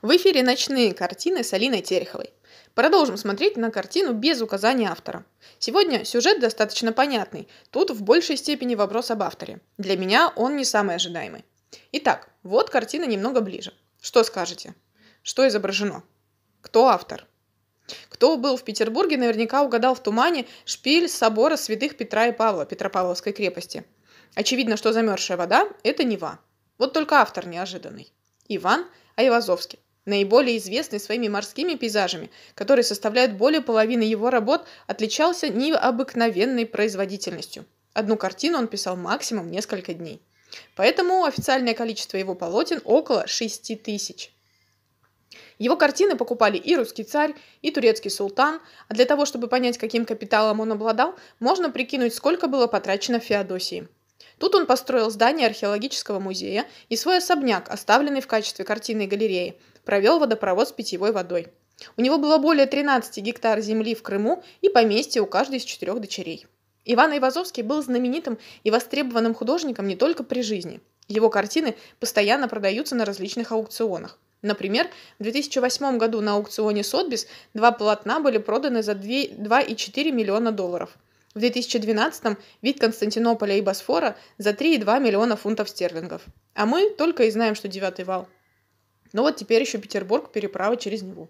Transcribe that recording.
В эфире «Ночные картины» с Алиной Тереховой. Продолжим смотреть на картину без указания автора. Сегодня сюжет достаточно понятный, тут в большей степени вопрос об авторе. Для меня он не самый ожидаемый. Итак, вот картина немного ближе. Что скажете? Что изображено? Кто автор? Кто был в Петербурге, наверняка угадал в тумане шпиль собора святых Петра и Павла Петропавловской крепости. Очевидно, что замерзшая вода – это Нева. Вот только автор неожиданный. Иван Айвазовский наиболее известный своими морскими пейзажами, которые составляют более половины его работ, отличался необыкновенной производительностью. Одну картину он писал максимум несколько дней. Поэтому официальное количество его полотен около 6 тысяч. Его картины покупали и русский царь, и турецкий султан, а для того, чтобы понять, каким капиталом он обладал, можно прикинуть, сколько было потрачено в Феодосии – Тут он построил здание археологического музея и свой особняк, оставленный в качестве картинной галереи, провел водопровод с питьевой водой. У него было более 13 гектар земли в Крыму и поместье у каждой из четырех дочерей. Иван Ивазовский был знаменитым и востребованным художником не только при жизни. Его картины постоянно продаются на различных аукционах. Например, в 2008 году на аукционе Сотбис два полотна были проданы за 2,4 миллиона долларов – в 2012-м вид Константинополя и Босфора за 3,2 миллиона фунтов стерлингов. А мы только и знаем, что девятый вал. Но вот теперь еще Петербург переправа через него.